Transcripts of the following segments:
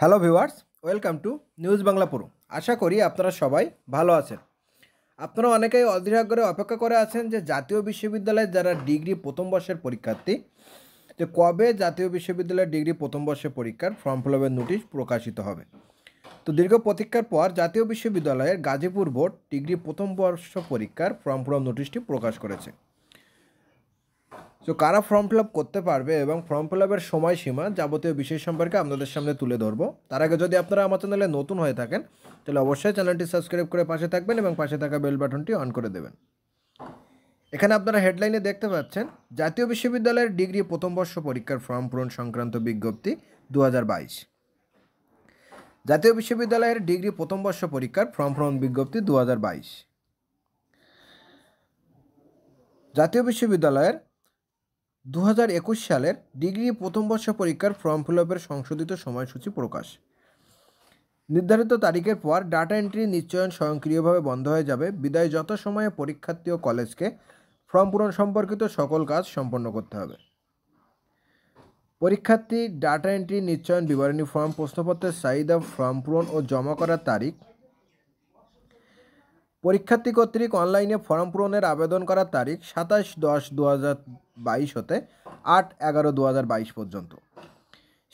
hello viewers welcome to news Bangla পুরো আশা করি আপনারা সবাই ভালো আছেন আপনারা অনেকেই অধীরাগ্রহে অপেক্ষা করে আছেন যে জাতীয় বিশ্ববিদ্যালয়ে যারা ডিগ্রি প্রথম বর্ষের পরীক্ষার্থী যে কবে জাতীয় বিশ্ববিদ্যালয়ের ডিগ্রি প্রথম বর্ষের পরীক্ষার ফর্ম ফিলাপের নোটিশ প্রকাশিত হবে তো দীর্ঘ প্রতীক্ষার পর জাতীয় বিশ্ববিদ্যালয়ের গাজীপুর বোর্ড ডিগ্রি প্রথম বর্ষ পরীক্ষার ফর্ম ফিলাপ নোটিশটি প্রকাশ করেছে সো কারা ফর্ম ফিল করতে পারবে এবং ফর্ম ফিল আপের সময়সীমা যাবতীয় বিষয় সম্পর্কে আপনাদের সামনে তুলে ধরবো তার আগে যদি আপনারা আমার চ্যানেলে নতুন হয়ে থাকেন তাহলে অবশ্যই চ্যানেলটি সাবস্ক্রাইব করে পাশে থাকবেন এবং পাশে থাকা বেল বাটনটি অন করে দেবেন এখানে আপনারা হেডলাইনে দেখতে পাচ্ছেন জাতীয় বিশ্ববিদ্যালয়ের ডিগ্রি প্রথম বর্ষ পরীক্ষার ফর্ম পূরণ সংক্রান্ত বিজ্ঞপ্তি দু জাতীয় বিশ্ববিদ্যালয়ের ডিগ্রি প্রথম বর্ষ পরীক্ষার ফর্ম পূরণ বিজ্ঞপ্তি দু জাতীয় বিশ্ববিদ্যালয়ের দু সালের ডিগ্রি প্রথম বর্ষ পরীক্ষার ফর্ম ফিল আপের সংশোধিত সময়সূচি প্রকাশ নির্ধারিত তারিখের পর ডাটা এন্ট্রি নিশ্চয়ন স্বয়ংক্রিয়ভাবে বন্ধ হয়ে যাবে বিদায় যত সময়ে পরীক্ষার্থী ও কলেজকে ফর্ম পূরণ সম্পর্কিত সকল কাজ সম্পন্ন করতে হবে পরীক্ষার্থী ডাটা এন্ট্রি নিশ্চয়ন বিবরণী ফর্ম প্রশ্নপত্রের চাহিদা ফর্ম পূরণ ও জমা করার তারিখ পরীক্ষার্থী কর্তৃক অনলাইনে ফর্ম পূরণের আবেদন করার তারিখ সাতাশ দশ দু হাজার বাইশ হতে আট এগারো দু হাজার বাইশ পর্যন্ত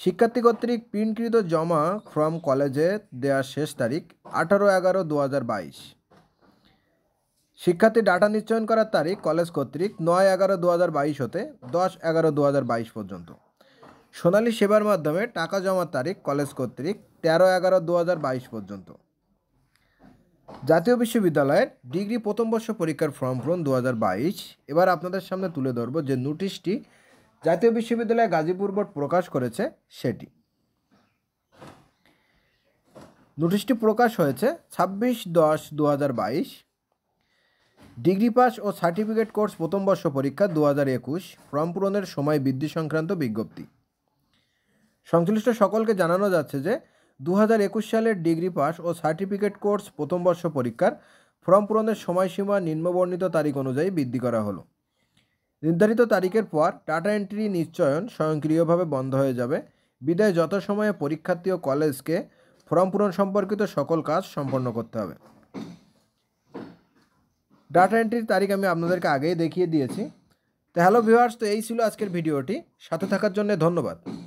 শিক্ষার্থী কর্তৃক প্রিন্টকৃত জমা ফর্ম কলেজে দেওয়ার শেষ তারিখ আঠারো এগারো দু হাজার বাইশ শিক্ষার্থী ডাটা নিশ্চয়ন করার তারিখ কলেজ কর্তৃক নয় এগারো দু হাজার বাইশ হতে দশ এগারো দু হাজার বাইশ পর্যন্ত সোনালী সেবার মাধ্যমে টাকা জমার তারিখ কলেজ কর্তৃক তেরো এগারো দু হাজার বাইশ পর্যন্ত জাতীয় বিশ্ববিদ্যালয়ের ডিগ্রি প্রথম বর্ষ পরীক্ষার ফর্ম পূরণ দু এবার আপনাদের সামনে তুলে ধরব যে নোটিশটি জাতীয় বিশ্ববিদ্যালয় গাজীপুর বোর্ড প্রকাশ করেছে সেটি নোটিশটি প্রকাশ হয়েছে ছাব্বিশ দশ দু ডিগ্রি পাস ও সার্টিফিকেট কোর্স প্রথম বর্ষ পরীক্ষা দু হাজার একুশ ফর্ম পূরণের সময় বৃদ্ধি সংক্রান্ত বিজ্ঞপ্তি সংশ্লিষ্ট সকলকে জানানো যাচ্ছে যে দু সালের ডিগ্রি পাস ও সার্টিফিকেট কোর্স প্রথম বর্ষ পরীক্ষার ফর্ম পূরণের সময়সীমা নিম্নবর্ণিত তারিখ অনুযায়ী বৃদ্ধি করা হলো নির্ধারিত তারিখের পর টাটা এন্ট্রি নিশ্চয়ন স্বয়ংক্রিয়ভাবে বন্ধ হয়ে যাবে বিদায় সময়ে পরীক্ষার্থী ও কলেজকে ফর্ম পূরণ সম্পর্কিত সকল কাজ সম্পন্ন করতে হবে ডাটা এন্ট্রির তারিখ আমি আপনাদেরকে আগেই দেখিয়ে দিয়েছি তো হ্যালো ভিউয়ার্স তো এই ছিল আজকের ভিডিওটি সাথে থাকার জন্য ধন্যবাদ